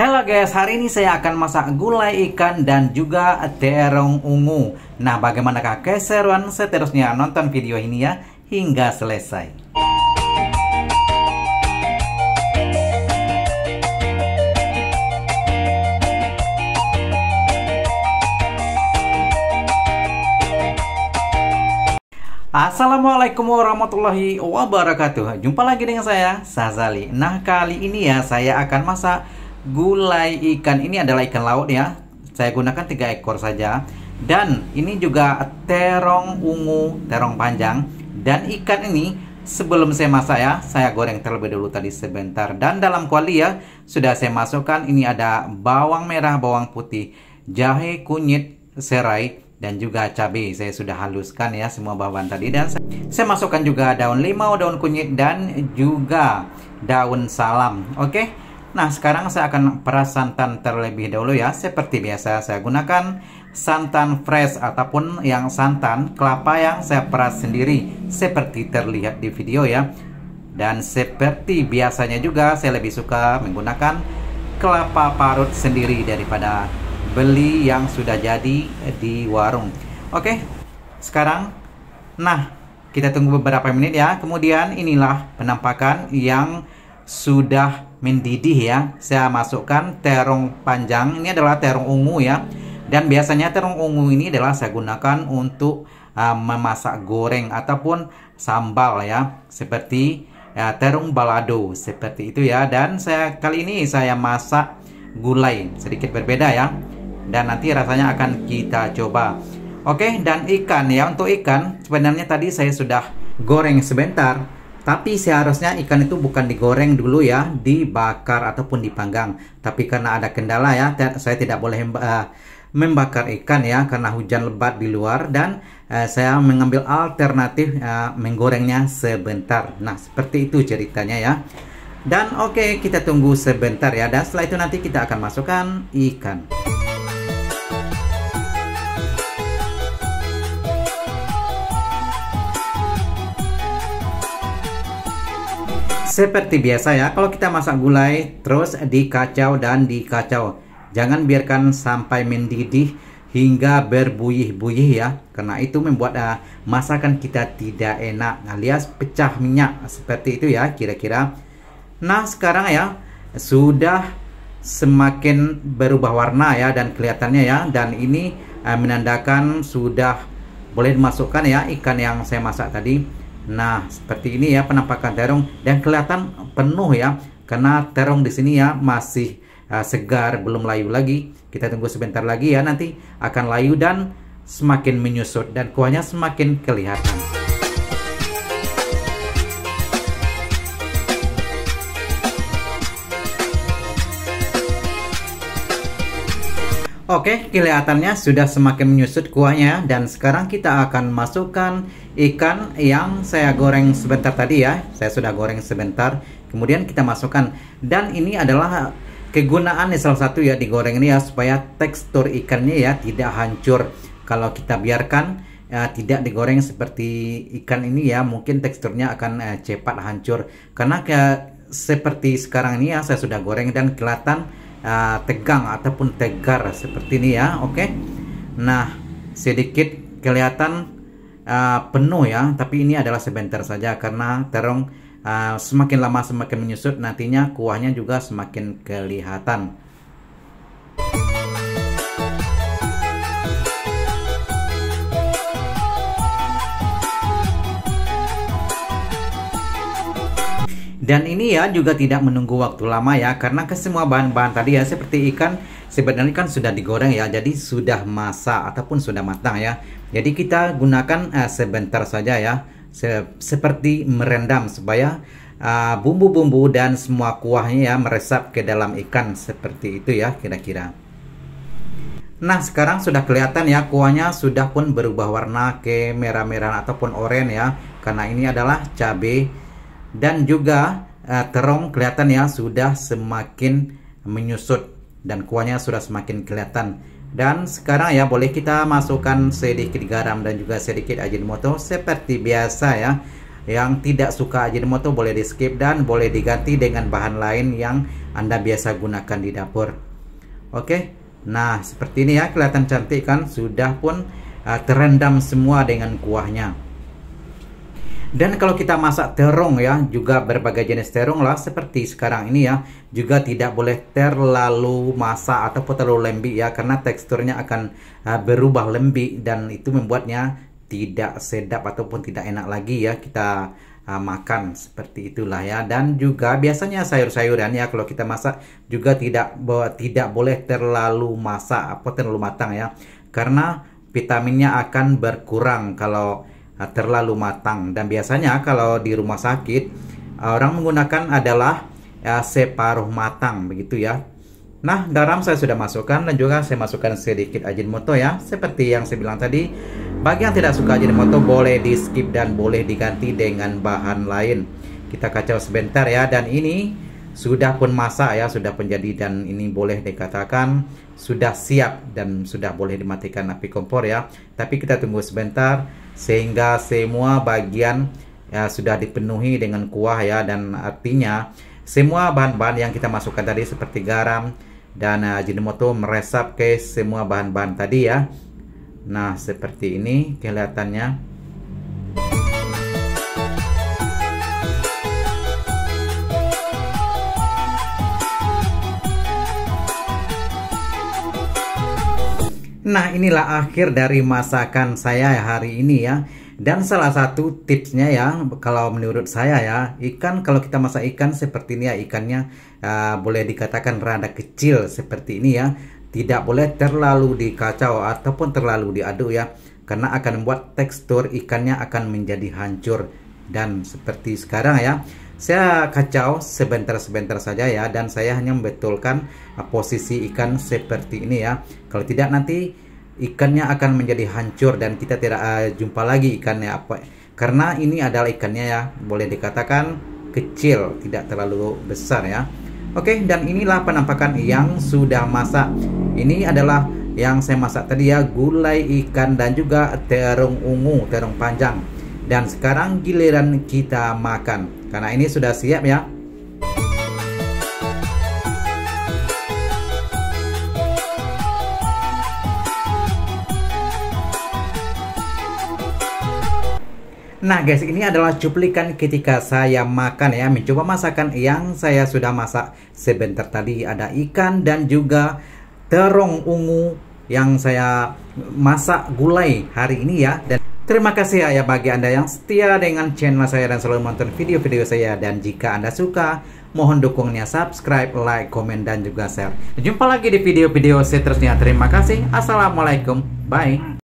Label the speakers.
Speaker 1: Halo guys, hari ini saya akan masak gulai ikan dan juga terong ungu. Nah, bagaimanakah keseruan seterusnya? Nonton video ini ya hingga selesai. Assalamualaikum warahmatullahi wabarakatuh Jumpa lagi dengan saya, Sazali Nah kali ini ya saya akan masak gulai ikan ini adalah ikan laut ya saya gunakan tiga ekor saja dan ini juga terong ungu terong panjang dan ikan ini sebelum saya masak ya saya goreng terlebih dulu tadi sebentar dan dalam kuali ya sudah saya masukkan ini ada bawang merah bawang putih jahe kunyit serai dan juga cabai saya sudah haluskan ya semua bahan tadi dan saya, saya masukkan juga daun limau daun kunyit dan juga daun salam oke okay? Nah, sekarang saya akan peras santan terlebih dahulu ya. Seperti biasa, saya gunakan santan fresh ataupun yang santan kelapa yang saya peras sendiri. Seperti terlihat di video ya. Dan seperti biasanya juga, saya lebih suka menggunakan kelapa parut sendiri daripada beli yang sudah jadi di warung. Oke, sekarang, nah, kita tunggu beberapa menit ya. Kemudian inilah penampakan yang sudah mendidih ya. Saya masukkan terong panjang. Ini adalah terong ungu ya. Dan biasanya terong ungu ini adalah saya gunakan untuk uh, memasak goreng ataupun sambal ya, seperti uh, terong balado seperti itu ya. Dan saya kali ini saya masak gulai sedikit berbeda ya. Dan nanti rasanya akan kita coba. Oke, dan ikan ya untuk ikan sebenarnya tadi saya sudah goreng sebentar tapi seharusnya ikan itu bukan digoreng dulu ya, dibakar ataupun dipanggang. Tapi karena ada kendala ya, saya tidak boleh eh, membakar ikan ya karena hujan lebat di luar dan eh, saya mengambil alternatif eh, menggorengnya sebentar. Nah, seperti itu ceritanya ya. Dan oke, okay, kita tunggu sebentar ya dan setelah itu nanti kita akan masukkan ikan. Seperti biasa ya, kalau kita masak gulai terus dikacau dan dikacau. Jangan biarkan sampai mendidih hingga berbuih-buih ya. Karena itu membuat uh, masakan kita tidak enak alias pecah minyak seperti itu ya kira-kira. Nah, sekarang ya sudah semakin berubah warna ya dan kelihatannya ya dan ini uh, menandakan sudah boleh dimasukkan ya ikan yang saya masak tadi Nah, seperti ini ya penampakan terong dan kelihatan penuh ya karena terong di sini ya masih uh, segar, belum layu lagi. Kita tunggu sebentar lagi ya nanti akan layu dan semakin menyusut dan kuahnya semakin kelihatan. Oke, kelihatannya sudah semakin menyusut kuahnya dan sekarang kita akan masukkan ikan yang saya goreng sebentar tadi ya. Saya sudah goreng sebentar. Kemudian kita masukkan dan ini adalah kegunaan salah satu ya digoreng ini ya supaya tekstur ikannya ya tidak hancur kalau kita biarkan ya, tidak digoreng seperti ikan ini ya mungkin teksturnya akan eh, cepat hancur karena kayak seperti sekarang ini ya saya sudah goreng dan kelihatan Ya, tegang ataupun tegar seperti ini ya oke okay? nah sedikit kelihatan uh, penuh ya tapi ini adalah sebentar saja karena terong uh, semakin lama semakin menyusut nantinya kuahnya juga semakin kelihatan Dan ini ya juga tidak menunggu waktu lama ya karena ke semua bahan-bahan tadi ya seperti ikan sebenarnya kan sudah digoreng ya jadi sudah masak ataupun sudah matang ya. Jadi kita gunakan uh, sebentar saja ya se seperti merendam supaya eh, bumbu-bumbu uh, dan semua kuahnya ya meresap ke dalam ikan seperti itu ya kira-kira. Nah sekarang sudah kelihatan ya kuahnya sudah pun berubah warna ke merah merah ataupun oranye ya karena ini adalah cabai dan juga uh, terong kelihatan ya sudah semakin menyusut dan kuahnya sudah semakin kelihatan dan sekarang ya boleh kita masukkan sedikit garam dan juga sedikit ajinomoto seperti biasa ya yang tidak suka ajinomoto boleh di skip dan boleh diganti dengan bahan lain yang anda biasa gunakan di dapur oke nah seperti ini ya kelihatan cantik kan sudah pun uh, terendam semua dengan kuahnya dan kalau kita masak terong ya, juga berbagai jenis terong lah seperti sekarang ini ya, juga tidak boleh terlalu masak atau terlalu lembik ya karena teksturnya akan uh, berubah lembik dan itu membuatnya tidak sedap ataupun tidak enak lagi ya kita uh, makan seperti itulah ya dan juga biasanya sayur-sayuran ya kalau kita masak juga tidak tidak boleh terlalu masak atau terlalu matang ya karena vitaminnya akan berkurang kalau Ah, terlalu matang dan biasanya kalau di rumah sakit ah, orang menggunakan adalah ah, separuh matang begitu ya Nah, garam saya sudah masukkan dan juga saya masukkan sedikit ajinomoto ya. Seperti yang saya bilang tadi, bagi yang tidak suka ajinomoto boleh di skip dan boleh diganti dengan bahan lain. Kita kacau sebentar ya dan ini sudah pun masak ya, sudah menjadi dan ini boleh dikatakan sudah siap dan sudah boleh dimatikan api kompor ya. Tapi kita tunggu sebentar sehingga semua bagian ya, sudah dipenuhi dengan kuah ya dan artinya semua bahan-bahan yang kita masukkan tadi seperti garam dan uh, Ajinomoto meresap ke semua bahan-bahan tadi ya. Nah, seperti ini kelihatannya. Nah inilah akhir dari masakan saya hari ini ya dan salah satu tipsnya ya, kalau menurut saya ya, ikan kalau kita masak ikan seperti ini ya, ikannya uh, boleh dikatakan rada kecil seperti ini ya. Tidak boleh terlalu dikacau ataupun terlalu diaduk ya, karena akan membuat tekstur ikannya akan menjadi hancur. Dan seperti sekarang ya, saya kacau sebentar-sebentar saja ya dan saya hanya membetulkan uh, posisi ikan seperti ini ya kalau tidak nanti ikannya akan menjadi hancur dan kita tidak uh, jumpa lagi ikannya apa karena ini adalah ikannya ya boleh dikatakan kecil tidak terlalu besar ya Oke dan inilah penampakan yang sudah masak ini adalah yang saya masak tadi ya gulai ikan dan juga terung ungu terung panjang dan sekarang giliran kita makan karena ini sudah siap ya. Nah guys, ini adalah cuplikan ketika saya makan ya, mencoba masakan yang saya sudah masak sebentar tadi. Ada ikan dan juga terong ungu yang saya masak gulai hari ini ya. Dan Terima kasih ya bagi Anda yang setia dengan channel saya dan selalu menonton video-video saya. Dan jika Anda suka, mohon dukungnya subscribe, like, komen, dan juga share. Jumpa lagi di video-video seterusnya. Terima kasih. Assalamualaikum. Bye.